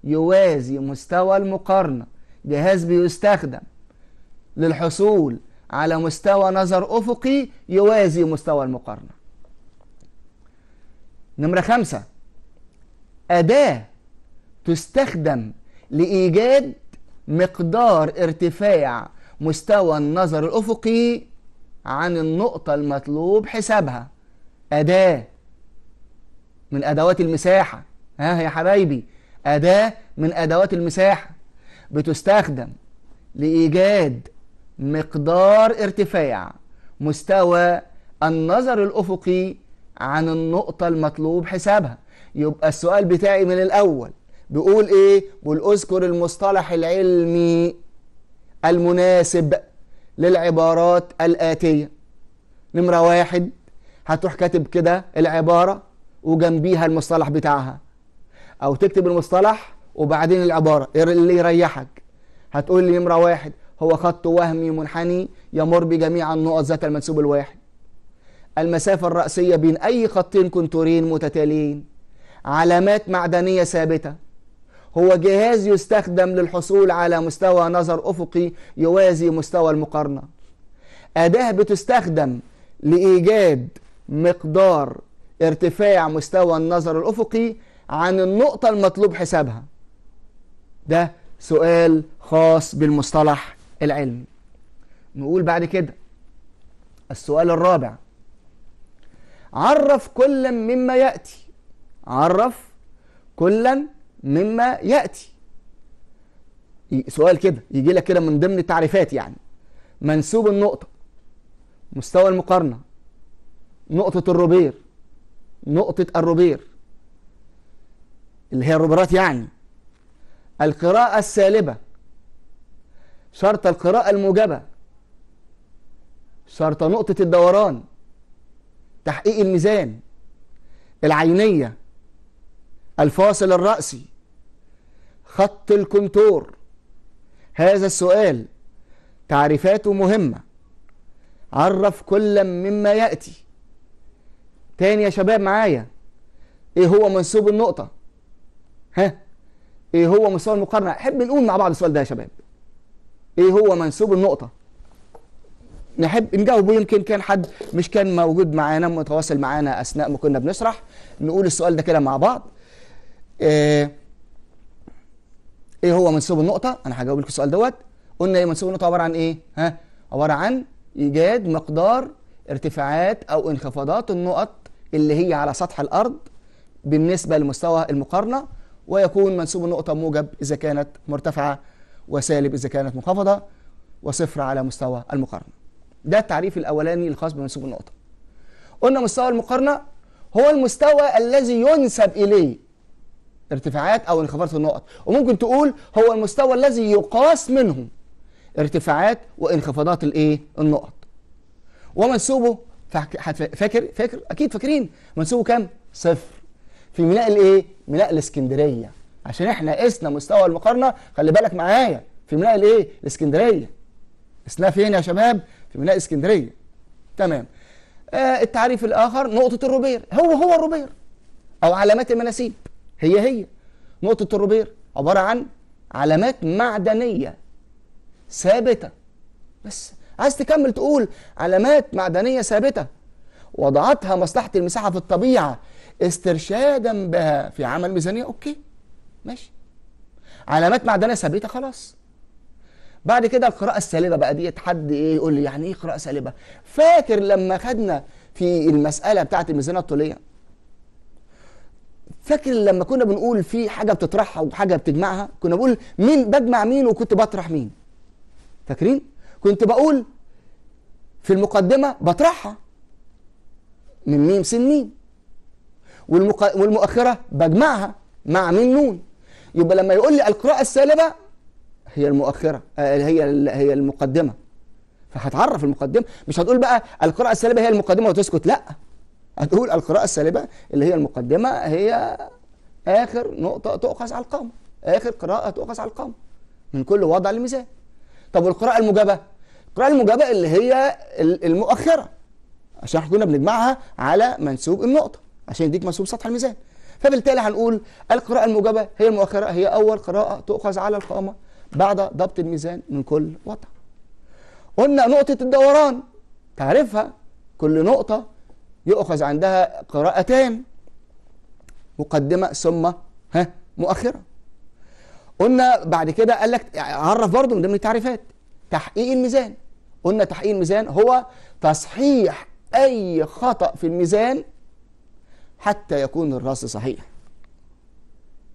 يوازي مستوى المقارنة جهاز بيستخدم للحصول على مستوى نظر أفقي يوازي مستوى المقارنة نمرة خمسة أداة تستخدم لإيجاد مقدار ارتفاع مستوى النظر الأفقي عن النقطة المطلوب حسابها أداة من أدوات المساحة ها يا حبايبي أداة من أدوات المساحة بتستخدم لإيجاد مقدار ارتفاع مستوى النظر الأفقي عن النقطة المطلوب حسابها يبقى السؤال بتاعي من الأول بيقول إيه؟ بيقول أذكر المصطلح العلمي المناسب للعبارات الآتية نمرة واحد هتروح كاتب كده العبارة وجنبيها المصطلح بتاعها أو تكتب المصطلح وبعدين العبارة اللي يريحك هتقول لي نمرة واحد هو خط وهمي منحني يمر بجميع النقط ذات المنسوب الواحد المسافة الرأسية بين أي خطين كنتورين متتاليين علامات معدنية ثابتة هو جهاز يستخدم للحصول على مستوى نظر أفقي يوازي مستوى المقارنة أداة بتستخدم لإيجاد مقدار ارتفاع مستوى النظر الأفقي عن النقطة المطلوب حسابها ده سؤال خاص بالمصطلح العلمي نقول بعد كده السؤال الرابع عرف كلا مما يأتي عرف كلا مما ياتي سؤال كده يجي لك كده من ضمن التعريفات يعني منسوب النقطه مستوى المقارنه نقطه الروبير نقطه الروبير اللي هي الروبرات يعني القراءه السالبه شرط القراءه الموجبه شرط نقطه الدوران تحقيق الميزان العينيه الفاصل الرأسي خط الكنتور هذا السؤال تعريفاته مهمة عرف كل مما يأتي تاني يا شباب معايا ايه هو منسوب النقطة ها ايه هو مستوى المقارنة احب نقول مع بعض السؤال ده يا شباب ايه هو منسوب النقطة نحب نجاوبه يمكن كان حد مش كان موجود معانا متواصل معانا اثناء ما كنا بنشرح نقول السؤال ده كده مع بعض إيه ايه هو منسوب النقطه انا هجاوب لكم السؤال دوت قلنا ايه منسوب النقطه عباره عن ايه ها عباره عن ايجاد مقدار ارتفاعات او انخفاضات النقط اللي هي على سطح الارض بالنسبه لمستوى المقارنه ويكون منسوب النقطه موجب اذا كانت مرتفعه وسالب اذا كانت منخفضه وصفر على مستوى المقارنه ده التعريف الاولاني الخاص بمنسوب النقطه قلنا مستوى المقارنه هو المستوى الذي ينسب اليه ارتفاعات او انخفاضات في النقط وممكن تقول هو المستوى الذي يقاس منه ارتفاعات وانخفاضات الايه النقط ومنسوبه فاكر فاكر اكيد فاكرين منسوبه كام صفر في ميناء الايه ميناء الاسكندريه عشان احنا قسنا مستوى المقارنه خلي بالك معايا في ميناء الايه الاسكندريه قسناها فين يا شباب في ميناء الاسكندريه تمام آه التعريف الاخر نقطه الروبير هو هو الروبير او علامات المناسيب هي هي نقطة الروبير عبارة عن علامات معدنية ثابتة بس عايز تكمل تقول علامات معدنية ثابتة وضعتها مصلحة المساحة في الطبيعة استرشادا بها في عمل ميزانية اوكي ماشي علامات معدنية ثابتة خلاص بعد كده القراءة السالبة بقى ديت حد ايه يقول لي يعني ايه قراءة سالبة؟ فاكر لما خدنا في المسألة بتاعة الميزانية الطولية فاكر لما كنا بنقول في حاجه بتطرحها وحاجه بتجمعها كنا بنقول مين بجمع مين وكنت بطرح مين فاكرين كنت بقول في المقدمه بطرحها من ميم سين ميم والمق... والمؤخره بجمعها مع ميم نون يبقى لما يقول لي القراءه السالبه هي المؤخره آه، هي هي المقدمه فهتعرف المقدمه مش هتقول بقى القراءه السالبه هي المقدمه وتسكت لا هنقول القراءة السالبة اللي هي المقدمة هي آخر نقطة تؤخذ على القامة آخر قراءة تؤخذ على القامة من كل وضع لميزان طب والقراءة المجابة القراءة المجابة اللي هي المؤخرة عشان احنا كنا بنجمعها على منسوب النقطة عشان يديك منسوب سطح الميزان فبالتالي هنقول القراءة الموجبة هي المؤخرة هي أول قراءة تؤخذ على القامة بعد ضبط الميزان من كل وضع قلنا نقطة الدوران تعرفها كل نقطة يؤخذ عندها قراءتان مقدمة ثم ها مؤخرة قلنا بعد كده قال لك عرف برضه من ضمن التعريفات تحقيق الميزان قلنا تحقيق الميزان هو تصحيح أي خطأ في الميزان حتى يكون الرأس صحيح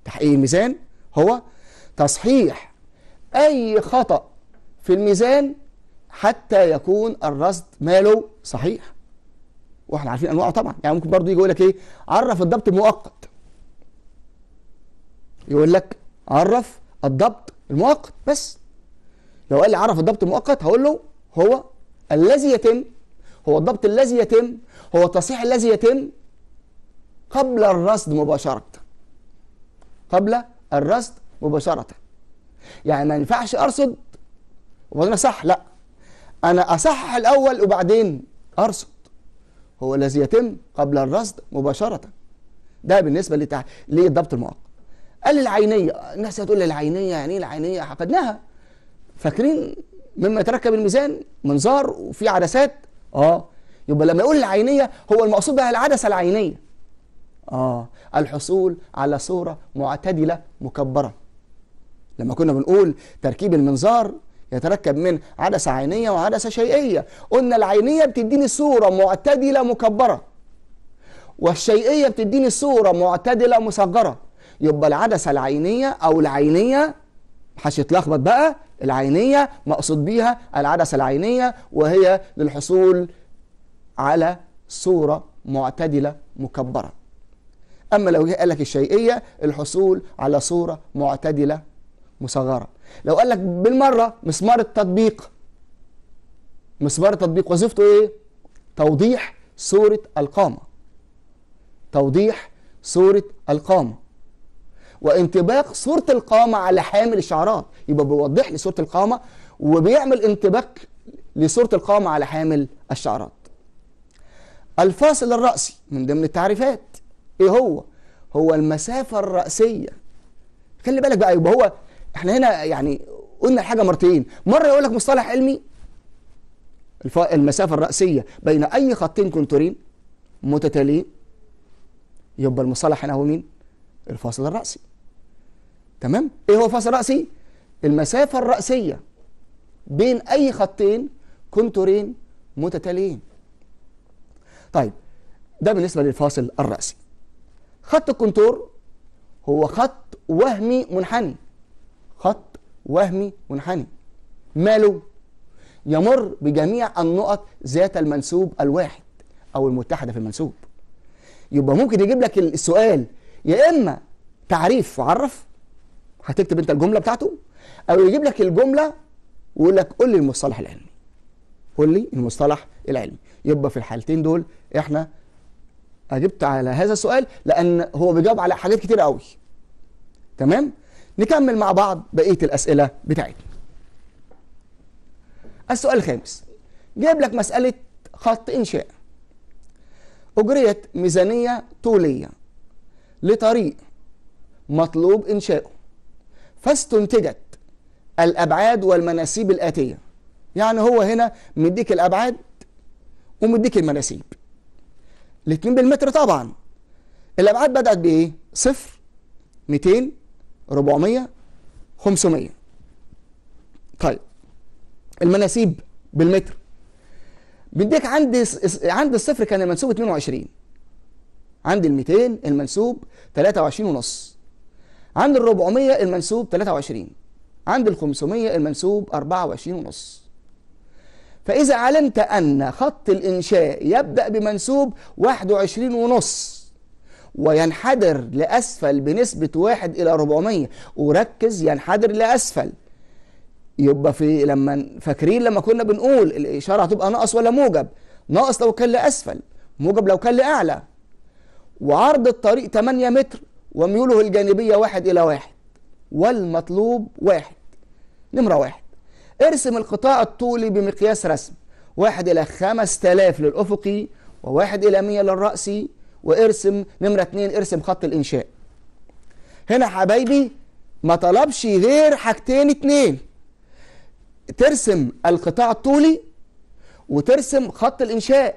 تحقيق الميزان هو تصحيح أي خطأ في الميزان حتى يكون الرصد ماله صحيح واحنا عارفين انواعه طبعا يعني ممكن برضه يجي يقول لك ايه عرف الضبط المؤقت يقول لك عرف الضبط المؤقت بس لو قال لي عرف الضبط المؤقت هقول له هو الذي يتم هو الضبط الذي يتم هو التصحيح الذي يتم قبل الرصد مباشرة قبل الرصد مباشرة يعني ما ينفعش أرصد وبعدين أصح لا أنا أصحح الأول وبعدين أرصد هو الذي يتم قبل الرصد مباشرة ده بالنسبة لتع... للضبط المؤقت قال العينية الناس هتقول العينية يعني ايه العينية عقدناها فاكرين مما يتركب الميزان منظار وفي عدسات اه يبقى لما يقول العينية هو المقصود بها العدسة العينية اه الحصول على صورة معتدلة مكبرة لما كنا بنقول تركيب المنظار يتركب من عدسة عينية وعدسة شيئية قلنا العينية بتديني صورة معتدلة مكبرة والشيئية بتديني صورة معتدلة مصغرة يبقى العدسة العينية أو العينية يتلخبط بقى العينية مقصود بيها العدسة العينية وهي للحصول على صورة معتدلة مكبرة أما لو جه قال لك الشيئية الحصول على صورة معتدلة مصغرة لو قال لك بالمره مسمار التطبيق مسمار التطبيق وظيفته ايه؟ توضيح صوره القامه توضيح صوره القامه وانطباق صوره القامه على حامل الاشعارات يبقى بيوضح لي صوره القامه وبيعمل انطباق لصوره القامه على حامل الشعرات الفاصل الرأسي من ضمن التعريفات ايه هو هو المسافة الرأسية خلي بالك بقى يبقى هو احنا هنا يعني قلنا الحاجه مرتين مره يقول لك مصطلح علمي المسافه الراسيه بين اي خطين كنتورين متتاليين يبقى المصطلح هنا هو مين الفاصل الراسي تمام ايه هو الفاصل الراسي المسافه الراسيه بين اي خطين كنتورين متتاليين طيب ده بالنسبه للفاصل الراسي خط الكنتور هو خط وهمي منحني خط وهمي منحني ماله يمر بجميع النقط ذات المنسوب الواحد او المتحده في المنسوب يبقى ممكن يجيب لك السؤال يا اما تعريف وعرف هتكتب انت الجمله بتاعته او يجيب لك الجمله ويقول لك قول لي المصطلح العلمي قول لي المصطلح العلمي يبقى في الحالتين دول احنا اجبت على هذا السؤال لان هو بيجاوب على حاجات كتير قوي تمام نكمل مع بعض بقية الأسئلة بتاعتنا السؤال الخامس جايب لك مسألة خط إنشاء أجريت ميزانية طولية لطريق مطلوب إنشاؤه فاستنتجت الأبعاد والمناسيب الآتية يعني هو هنا مديك الأبعاد ومديك المناسيب الاتنين بالمتر طبعا الأبعاد بدأت بإيه؟ صفر 200 400 500 طيب المناسيب بالمتر بيديك عند عند الصفر كان المنسوب 22 عند ال 200 المنسوب 23 ونص عند ال 400 المنسوب 23 عند ال 500 المنسوب 24 ونص فإذا علمت أن خط الإنشاء يبدأ بمنسوب 21 ونص وينحدر لأسفل بنسبة واحد إلى 400 وركز ينحدر لأسفل يبقى في لما فاكرين لما كنا بنقول الإشارة هتبقى ناقص ولا موجب ناقص لو كان لأسفل موجب لو كان لأعلى وعرض الطريق 8 متر وميوله الجانبية واحد إلى واحد والمطلوب واحد نمرة واحد ارسم القطاع الطولي بمقياس رسم واحد إلى 5000 للأفقي وواحد إلى 100 للرأسي وارسم نمرة اتنين ارسم خط الإنشاء هنا حبايبي ما طلبش غير حاجتين اتنين ترسم القطاع الطولي وترسم خط الإنشاء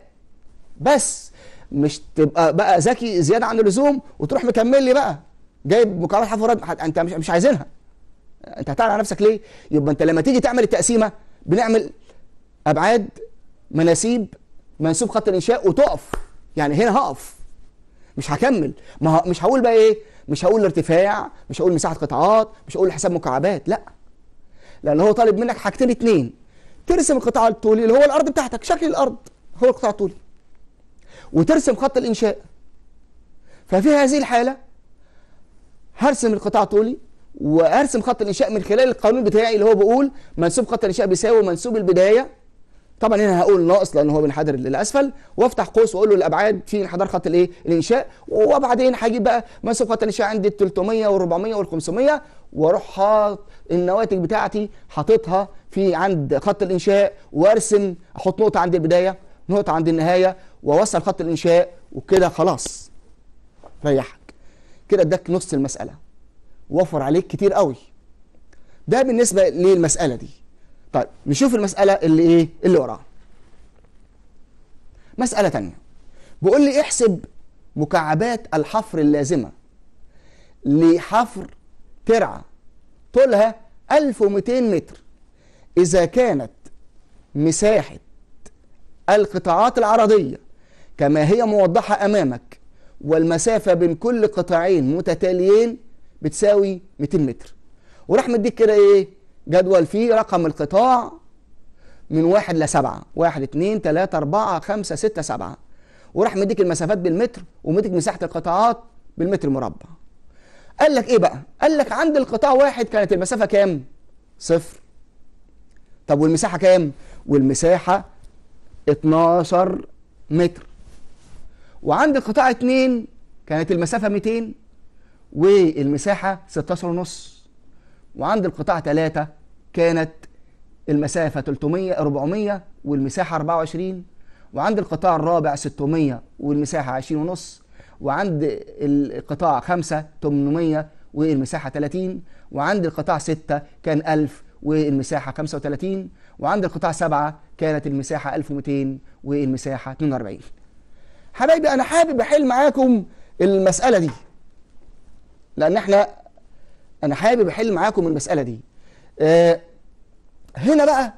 بس مش تبقى بقى ذكي زيادة عن اللزوم وتروح مكمل لي بقى جايب مكعبات حفر انت مش مش عايزينها انت هتعلى على نفسك ليه يبقى انت لما تيجي تعمل التقسيمه بنعمل ابعاد مناسيب منسوب خط الانشاء وتقف يعني هنا هقف مش هكمل ما مش هقول بقى ايه مش هقول ارتفاع مش هقول مساحه قطاعات مش هقول حساب مكعبات لا لان هو طالب منك حاجتين اتنين ترسم القطاع الطولي اللي هو الارض بتاعتك شكل الارض هو القطاع الطولي وترسم خط الانشاء ففي هذه الحاله هرسم القطاع الطولي وارسم خط الانشاء من خلال القانون بتاعي اللي هو بيقول منسوب خط الانشاء بيساوي منسوب البدايه طبعا هنا هقول ناقص لان هو بينحدر للاسفل وافتح قوس واقول له الابعاد في انحدار خط الايه الانشاء وبعدين هجيب بقى مثلا خط الانشاء عندي ال 300 وال 400 وال 500 واروح حاط النواتج بتاعتي حاططها في عند خط الانشاء وارسم احط نقطه عند البدايه نقطه عند النهايه واوصل خط الانشاء وكده خلاص ريحك كده اداك نص المساله وفر عليك كتير قوي ده بالنسبه للمساله دي طيب نشوف المساله اللي ايه اللي وراها مساله ثانيه بيقول لي احسب مكعبات الحفر اللازمه لحفر ترعه طولها 1200 متر اذا كانت مساحه القطاعات العرضيه كما هي موضحه امامك والمسافه بين كل قطاعين متتاليين بتساوي 200 متر وراح مديك كده ايه جدول فيه رقم القطاع من واحد لسبعة واحد اتنين تلاتة أربعة خمسة ستة سبعة وراح مديك المسافات بالمتر ومديك مساحة القطاعات بالمتر مربع قال لك ايه بقى قال لك عند القطاع واحد كانت المسافة كام صفر طب والمساحة كام والمساحة 12 متر وعند القطاع اتنين كانت المسافة 200 والمساحة 16 ونص وعند القطاع 3 كانت المسافة 300 400 والمساحة 24 وعند القطاع الرابع 600 والمساحة 20 ونص وعند القطاع 5 800 والمساحة 30 وعند القطاع 6 كان 1000 والمساحة 35 وعند القطاع 7 كانت المساحة 1200 والمساحة 42 حبايبي أنا حابب أحل معاكم المسألة دي لأن احنا انا حابب احل معاكم المساله دي آه هنا بقى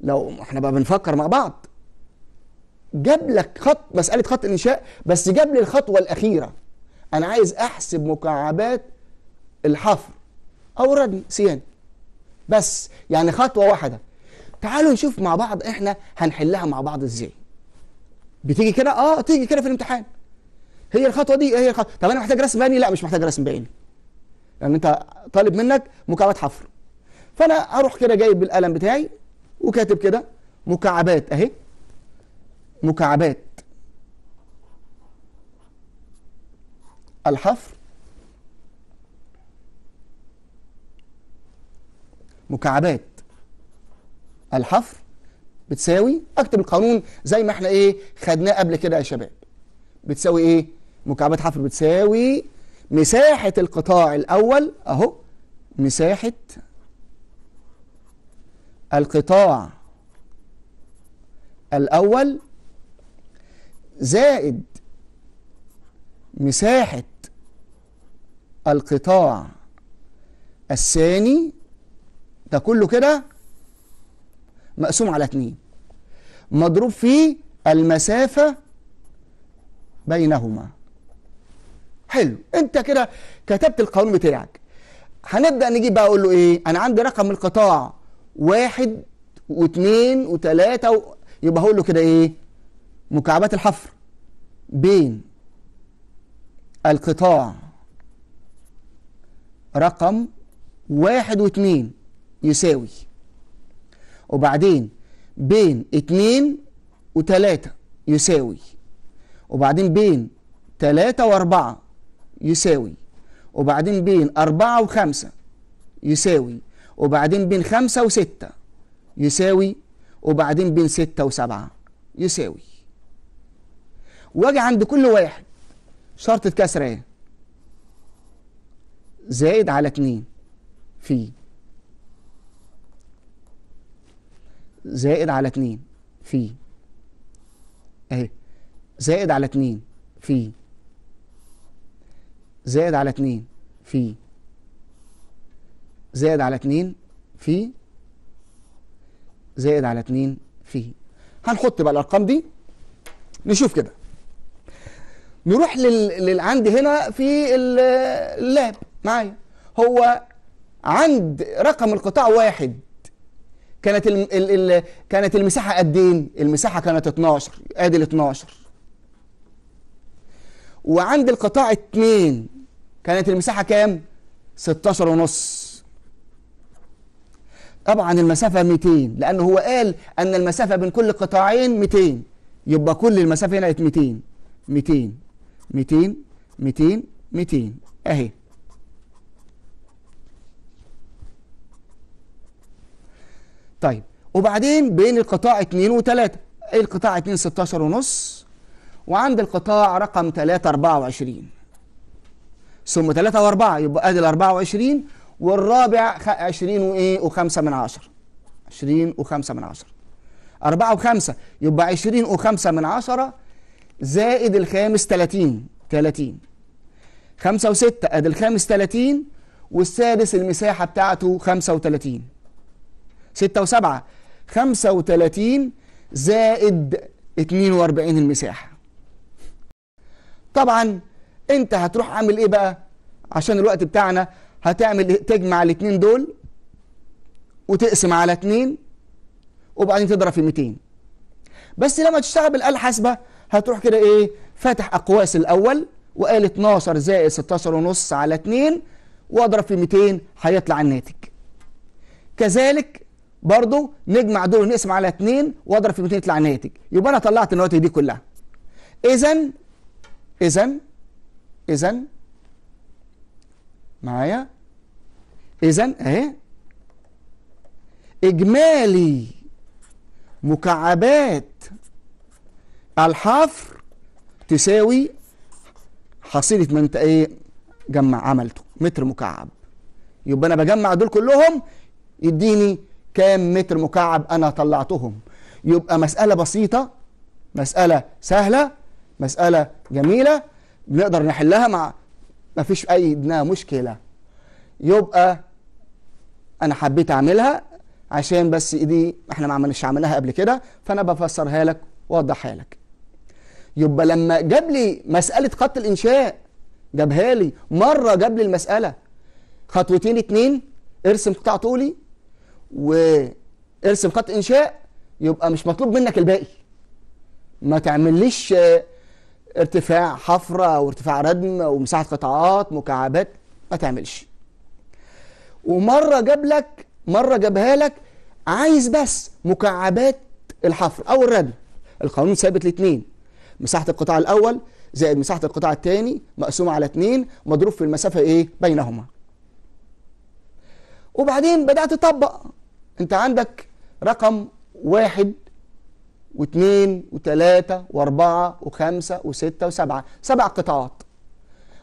لو احنا بقى بنفكر مع بعض جاب لك خط مساله خط الانشاء بس جاب لي الخطوه الاخيره انا عايز احسب مكعبات الحفر او الردم سيان بس يعني خطوه واحده تعالوا نشوف مع بعض احنا هنحلها مع بعض ازاي بتيجي كده اه تيجي كده في الامتحان هي الخطوه دي هي الخطوه طب انا محتاج رسم بياني لا مش محتاج رسم بياني يعني انت طالب منك مكعبات حفر فانا اروح كده جايب القلم بتاعي وكاتب كده مكعبات اهي مكعبات الحفر مكعبات الحفر بتساوي اكتب القانون زي ما احنا ايه خدناه قبل كده يا شباب بتساوي ايه مكعبات حفر بتساوي مساحة القطاع الأول أهو مساحة القطاع الأول زائد مساحة القطاع الثاني ده كله كده مقسوم على اتنين مضروب فيه المسافة بينهما حلو انت كده كتبت القانون بتاعك هنبدا نجيب بقى اقول له ايه انا عندي رقم القطاع واحد واثنين وثلاثه و... يبقى هقول له كده ايه مكعبات الحفر بين القطاع رقم واحد واثنين يساوي وبعدين بين اتنين وتلاتة يساوي وبعدين بين تلاتة واربعة يساوي وبعدين بين أربعة وخمسة يساوي وبعدين بين خمسة وستة يساوي وبعدين بين ستة وسبعة يساوي واجي عند كل واحد شرطة كسر ايه زائد على اتنين في زائد على اتنين في اهي زائد على اتنين في زائد على 2 في زائد على 2 في زائد على 2 في هنحط بقى الارقام دي نشوف كده نروح لل... لل عندي هنا في اللاب معايا هو عند رقم القطاع واحد كانت ال... ال... ال... كانت المساحه قد ايه المساحه كانت 12 ادي ال 12 وعند القطاع 2 كانت المساحة كام؟ 16 ونص طبعا المسافة 200 لأنه هو قال أن المسافة بين كل قطاعين 200 يبقى كل المسافة هنا بقت 200 200 200 200 200 أهي طيب وبعدين بين القطاع 2 و3 إيه القطاع 2 16 ونص وعند القطاع رقم 324 24 ثم 3 و4 يبقى ادي ال 24 والرابع 20 وايه و5 من 10 20 و5 من 10 4 و5 يبقى 20 و5 من 10 زائد الخامس 30 30 5 و6 ادي الخامس 30 والسادس المساحه بتاعته 35 6 و7 35 زائد 42 المساحه طبعا انت هتروح عامل ايه بقى عشان الوقت بتاعنا هتعمل ايه؟ تجمع الاثنين دول وتقسم على اثنين وبعدين تضرب في 200 بس لما تشتغل بالاله الحاسبه هتروح كده ايه فاتح اقواس الاول وقال 12 زائد 16 ونص على 2 واضرب في 200 هيطلع الناتج كذلك برضو نجمع دول ونقسم على 2 واضرب في 200 يطلع الناتج يبقى انا طلعت النواتج دي كلها اذا إذا إذا معايا إذا أهي إجمالي مكعبات الحفر تساوي حصيلة ما أنت إيه جمع عملته متر مكعب يبقى أنا بجمع دول كلهم يديني كام متر مكعب أنا طلعتهم يبقى مسألة بسيطة مسألة سهلة مسألة جميلة بنقدر نحلها مع ما فيش أي مشكلة يبقى أنا حبيت أعملها عشان بس دي احنا ما عملناش عملناها قبل كده فأنا بفسرها لك وأوضحها لك يبقى لما جاب لي مسألة خط الإنشاء جابها لي مرة جاب لي المسألة خطوتين اتنين ارسم قطاع طولي وارسم خط إنشاء يبقى مش مطلوب منك الباقي ما تعمليش ارتفاع حفره او ارتفاع ردم او مساحه قطاعات مكعبات ما تعملش ومره جاب لك مره جابها لك عايز بس مكعبات الحفر او الردم القانون ثابت الاثنين مساحه القطاع الاول زائد مساحه القطاع الثاني مقسومه على اثنين مضروب في المسافه ايه بينهما وبعدين بدات تطبق انت عندك رقم واحد واثنين وثلاثة واربعة وخمسة وستة وسبعة سبع قطاعات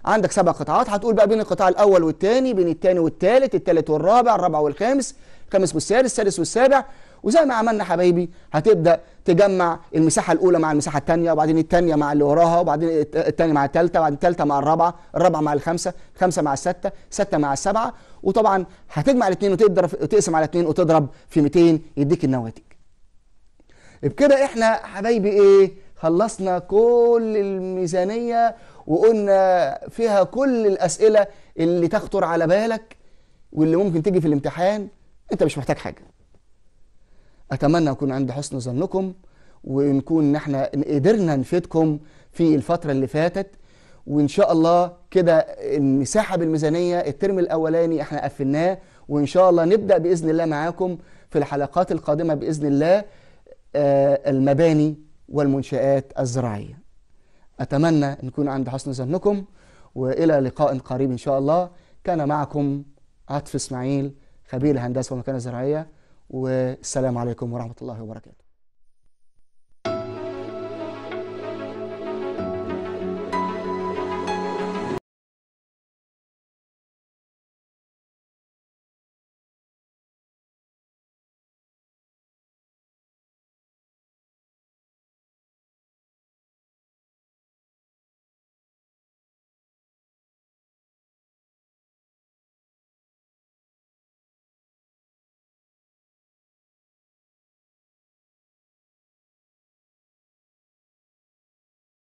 عندك سبع قطاعات هتقول بقى بين القطاع الأول والثاني بين الثاني والثالث الثالث والرابع الرابع والخامس الخامس والسادس السادس والسابع وزي ما عملنا حبايبي هتبدا تجمع المساحه الاولى مع المساحه الثانيه وبعدين الثانيه مع اللي وراها وبعدين الثانيه مع الثالثه وبعدين الثالثه مع الرابعه الرابعه مع الخمسه الخمسه مع السته السته مع السبعه وطبعا هتجمع الاثنين وتقدر وتقسم على اثنين وتضرب في 200 يديك النواتج بكده احنا حبايبي ايه خلصنا كل الميزانية وقلنا فيها كل الأسئلة اللي تخطر على بالك واللي ممكن تيجي في الامتحان انت مش محتاج حاجة أتمنى أكون عند حسن ظنكم ونكون نحن احنا قدرنا نفيدكم في الفترة اللي فاتت وان شاء الله كده المساحه بالميزانيه الترم الاولاني احنا قفلناه وان شاء الله نبدا باذن الله معاكم في الحلقات القادمه باذن الله آه، المباني والمنشآت الزراعية أتمنى أن يكون عند حسن ظنكم وإلى لقاء قريب إن شاء الله كان معكم عطف إسماعيل خبير الهندسة والمكانة الزراعية والسلام عليكم ورحمة الله وبركاته